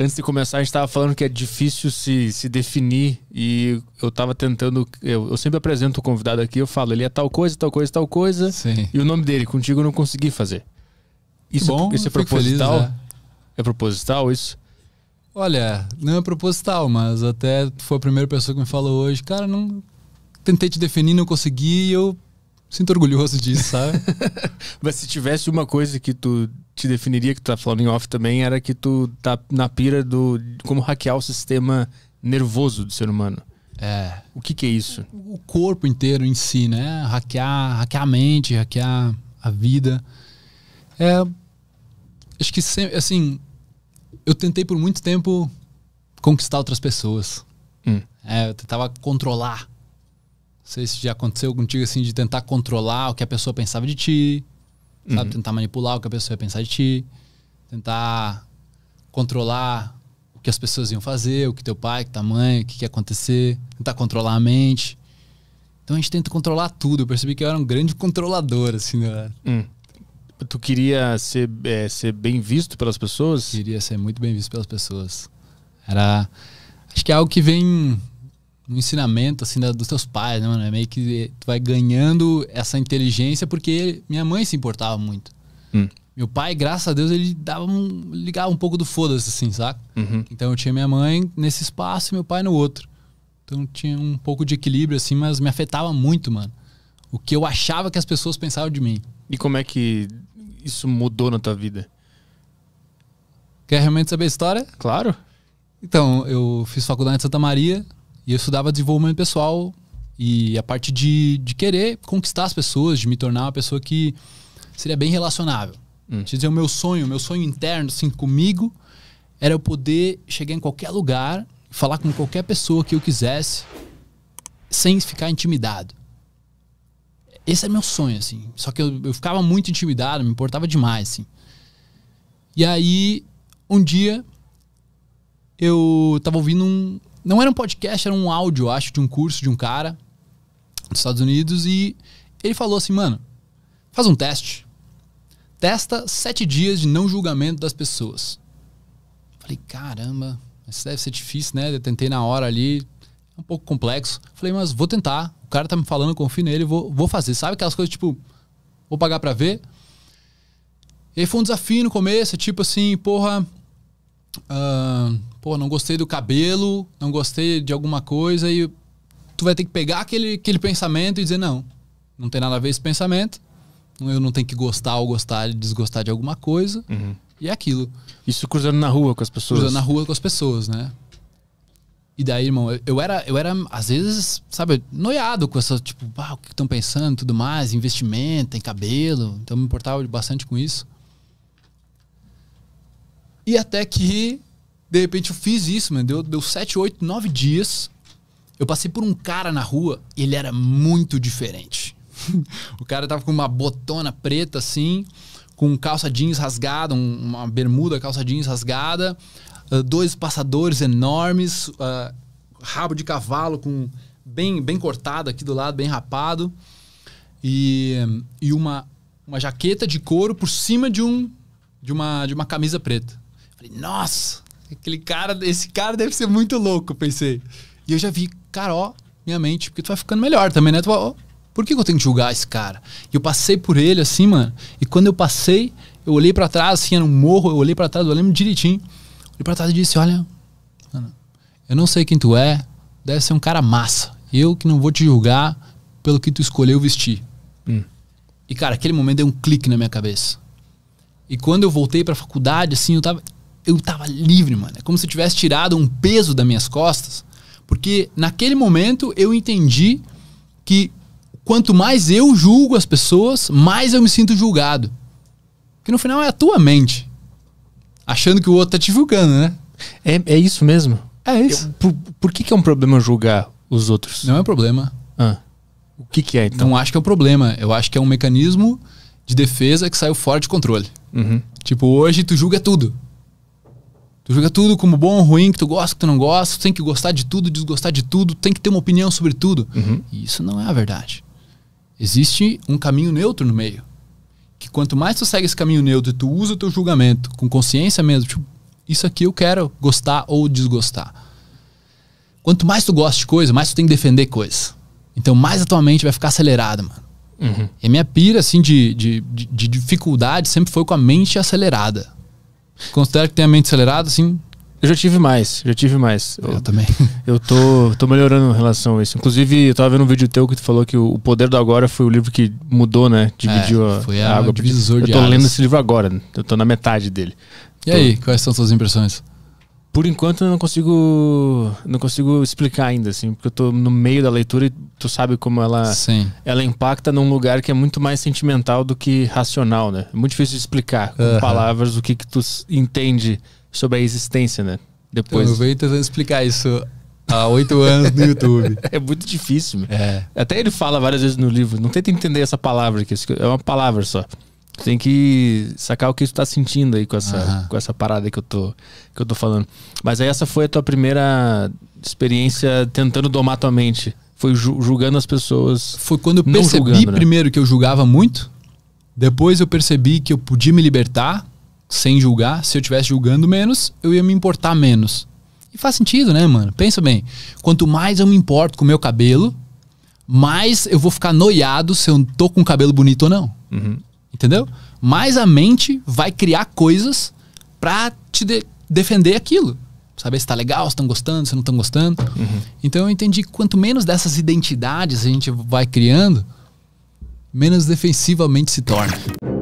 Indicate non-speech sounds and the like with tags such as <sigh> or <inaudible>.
antes de começar, a gente estava falando que é difícil se, se definir e eu estava tentando. Eu, eu, sempre apresento o convidado aqui, eu falo, ele é tal coisa, tal coisa, tal coisa, Sim. e o nome dele, contigo eu não consegui fazer. Isso, Bom, é, isso é, é proposital? Feliz, né? É proposital isso? Olha, não é proposital, mas até foi a primeira pessoa que me falou hoje, cara, não tentei te definir, não consegui, eu sinto orgulhoso disso, sabe? <laughs> Mas se tivesse uma coisa que tu te definiria que tu tá falando em off também, era que tu tá na pira do como hackear o sistema nervoso do ser humano. É. O que que é isso? O corpo inteiro em si, né? Hackear, hackear a mente, hackear a vida. É, acho que sempre, assim, eu tentei por muito tempo conquistar outras pessoas. Hum. É, eu tentava controlar sei se já aconteceu contigo assim de tentar controlar o que a pessoa pensava de ti, sabe? Uhum. Tentar manipular o que a pessoa ia pensar de ti, tentar controlar o que as pessoas iam fazer, o que teu pai, que tua mãe, o que ia acontecer, tentar controlar a mente. Então a gente tenta controlar tudo. Eu percebi que eu era um grande controlador, assim, né? Hum. Tu queria ser, é, ser bem visto pelas pessoas? Queria ser muito bem visto pelas pessoas. Era. Acho que é algo que vem um ensinamento assim da, dos teus pais, né, mano? É meio que eh, tu vai ganhando essa inteligência porque minha mãe se importava muito. Hum. Meu pai, graças a Deus, ele dava um, ligava um pouco do foda-se, assim, saca? Uhum. Então eu tinha minha mãe nesse espaço e meu pai no outro. Então tinha um pouco de equilíbrio, assim, mas me afetava muito, mano. O que eu achava que as pessoas pensavam de mim. E como é que isso mudou na tua vida? Quer realmente saber a história? Claro. Então, eu fiz faculdade em Santa Maria, e eu estudava desenvolvimento pessoal e a parte de, de querer conquistar as pessoas, de me tornar uma pessoa que seria bem relacionável. Hum. Deixa eu dizer, o meu sonho, o meu sonho interno, assim, comigo, era eu poder chegar em qualquer lugar, falar com qualquer pessoa que eu quisesse, sem ficar intimidado. Esse é meu sonho, assim. Só que eu, eu ficava muito intimidado, me importava demais, assim. E aí, um dia, eu tava ouvindo um, não era um podcast, era um áudio, acho, de um curso de um cara dos Estados Unidos e ele falou assim, mano, faz um teste. Testa sete dias de não julgamento das pessoas. Falei, caramba, isso deve ser difícil, né? Eu tentei na hora ali, é um pouco complexo. Falei, mas vou tentar. O cara tá me falando, confio nele, vou, vou fazer. Sabe aquelas coisas tipo, vou pagar pra ver? E aí foi um desafio no começo, tipo assim, porra, uh, pô, não gostei do cabelo, não gostei de alguma coisa, e tu vai ter que pegar aquele, aquele pensamento e dizer, não, não tem nada a ver esse pensamento, eu não tenho que gostar ou gostar, desgostar de alguma coisa, uhum. e é aquilo. Isso cruzando na rua com as pessoas. Cruzando na rua com as pessoas, né? E daí, irmão, eu, era, eu era, às vezes, sabe, noiado com essa, tipo, ah, o que estão pensando tudo mais, investimento, tem cabelo. Então me importava bastante com isso. E até que de repente eu fiz isso, mano. Deu, deu 7, 8, 9 dias. Eu passei por um cara na rua e ele era muito diferente. <laughs> o cara tava com uma botona preta assim, com calça jeans rasgada, um, uma bermuda, calça jeans rasgada, uh, dois passadores enormes, uh, rabo de cavalo com bem, bem cortado aqui do lado, bem rapado, e, e uma, uma jaqueta de couro por cima de, um, de, uma, de uma camisa preta. Falei, nossa! Aquele cara, esse cara deve ser muito louco, pensei. E eu já vi, cara, ó, minha mente, porque tu vai ficando melhor também, né? Tu vai, ó, por que, que eu tenho que julgar esse cara? E eu passei por ele assim, mano. E quando eu passei, eu olhei para trás, assim, era um morro, eu olhei para trás, eu lembro direitinho. Olhei pra trás e disse: Olha, mano, eu não sei quem tu é, deve ser um cara massa. Eu que não vou te julgar pelo que tu escolheu vestir. Hum. E, cara, aquele momento deu um clique na minha cabeça. E quando eu voltei pra faculdade, assim, eu tava eu tava livre, mano. É como se eu tivesse tirado um peso das minhas costas. Porque naquele momento eu entendi que quanto mais eu julgo as pessoas, mais eu me sinto julgado. Que no final é a tua mente. Achando que o outro tá te julgando, né? É, é isso mesmo. É isso. Eu, por, por que, que é um problema julgar os outros? Não é um problema. Ah, o que, que é então? Não acho que é um problema. Eu acho que é um mecanismo de defesa que saiu fora de controle. Uhum. Tipo, hoje tu julga tudo. Tu joga tudo como bom, ruim, que tu gosta, que tu não gosta, tu tem que gostar de tudo, desgostar de tudo, tem que ter uma opinião sobre tudo. Uhum. E isso não é a verdade. Existe um caminho neutro no meio. Que quanto mais tu segue esse caminho neutro e tu usa o teu julgamento com consciência mesmo, tipo, isso aqui eu quero gostar ou desgostar. Quanto mais tu gosta de coisa, mais tu tem que defender coisa. Então mais a tua mente vai ficar acelerada, mano. Uhum. E a minha pira, assim, de, de, de, de dificuldade sempre foi com a mente acelerada Considera que tem a mente acelerada, assim? Eu já tive mais, já tive mais. Eu, eu, também. <laughs> Eu tô, tô melhorando em relação a isso. Inclusive, eu tava vendo um vídeo teu que tu falou que O Poder do Agora foi o livro que mudou, né? Dividiu é, foi a, a água. Divisor eu tô lendo esse livro agora, eu tô na metade dele. E tô... aí, quais são suas impressões? Por enquanto eu não consigo não consigo explicar ainda assim, porque eu tô no meio da leitura e tu sabe como ela Sim. ela impacta num lugar que é muito mais sentimental do que racional, né? É muito difícil de explicar com palavras o que que tu entende sobre a existência, né? Depois eu venho tentando explicar isso há oito anos no YouTube. <laughs> é muito difícil. É. Até ele fala várias vezes no livro, não tenta entender essa palavra que é uma palavra só tem que sacar o que tu tá sentindo aí com essa, uhum. com essa parada que eu, tô, que eu tô falando. Mas aí essa foi a tua primeira experiência tentando domar tua mente. Foi ju julgando as pessoas. Foi quando eu percebi julgando, né? primeiro que eu julgava muito. Depois eu percebi que eu podia me libertar sem julgar. Se eu estivesse julgando menos, eu ia me importar menos. E faz sentido, né, mano? Pensa bem. Quanto mais eu me importo com o meu cabelo, mais eu vou ficar noiado se eu tô com cabelo bonito ou não. Uhum. Entendeu? Mas a mente vai criar coisas pra te de defender aquilo. Saber se tá legal, se tão gostando, se não estão gostando. Uhum. Então eu entendi que quanto menos dessas identidades a gente vai criando, menos defensivamente se torna.